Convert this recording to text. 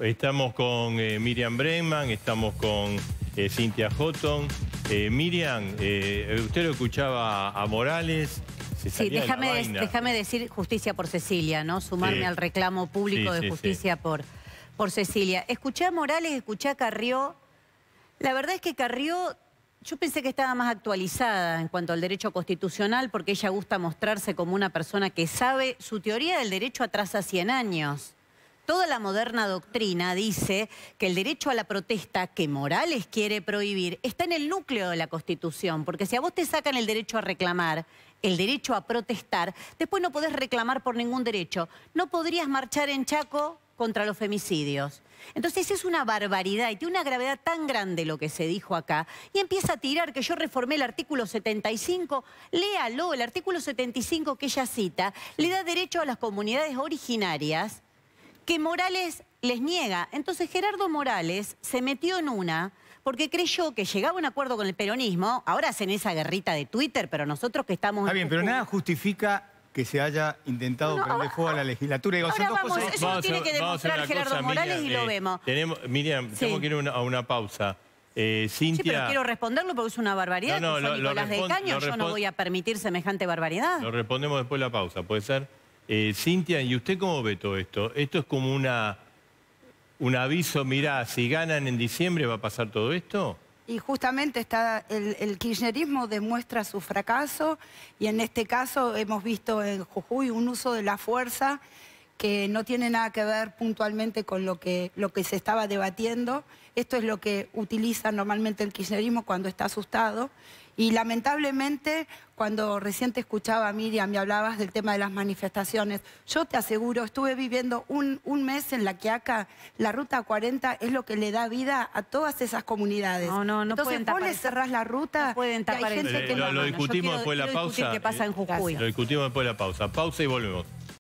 Estamos con eh, Miriam Bregman, estamos con eh, Cintia Hotton. Eh, Miriam, usted lo escuchaba a Morales, sí, déjame, decir justicia por Cecilia, ¿no? Sumarme al reclamo público de justicia por, por Cecilia. Escuché a Morales, escuché a Carrió. La verdad es que Carrió, yo pensé que estaba más actualizada en cuanto al derecho constitucional, porque ella gusta mostrarse como una persona que sabe su teoría del derecho atrasa 100 años. Toda la moderna doctrina dice que el derecho a la protesta que Morales quiere prohibir está en el núcleo de la Constitución, porque si a vos te sacan el derecho a reclamar, el derecho a protestar, después no podés reclamar por ningún derecho. No podrías marchar en Chaco contra los femicidios. Entonces es una barbaridad y tiene una gravedad tan grande lo que se dijo acá. Y empieza a tirar que yo reformé el artículo 75, léalo, el artículo 75 que ella cita, le da derecho a las comunidades originarias que Morales les niega. Entonces Gerardo Morales se metió en una porque creyó que llegaba a un acuerdo con el peronismo. Ahora hacen esa guerrita de Twitter, pero nosotros que estamos... Está bien, pero nada justifica que se haya intentado que fuego a la legislatura. ahora vamos, Eso vamos, tiene que demostrar Gerardo Morales y lo eh, vemos. Tenemos, Miriam, tenemos que ir a una pausa. Eh, sí, pero quiero responderlo porque es una barbaridad. No, no, de Caño, yo no voy a permitir semejante barbaridad. Lo respondemos después de la pausa, ¿puede ser? Eh, Cintia, ¿y usted cómo ve todo esto? ¿Esto es como una, un aviso, mirá, si ganan en diciembre va a pasar todo esto? Y justamente está el, kirchnerismo demuestra su fracaso y en este caso hemos visto en Jujuy un uso de la fuerza que no tiene nada que ver puntualmente con lo que, lo que se estaba debatiendo. Esto es lo que utiliza normalmente el kirchnerismo cuando está asustado y lamentablemente, cuando recién te escuchaba, Miriam, me hablabas del tema de las manifestaciones, yo te aseguro, estuve viviendo un, un mes en La Quiaca, la Ruta 40 es lo que le da vida a todas esas comunidades. No, no, no Entonces, pueden vos le cerrás la ruta hay gente que... Eh, no, lo, discutimos después la pausa. Pasa en eh, Jujuy. lo discutimos después de la pausa. Pausa y volvemos.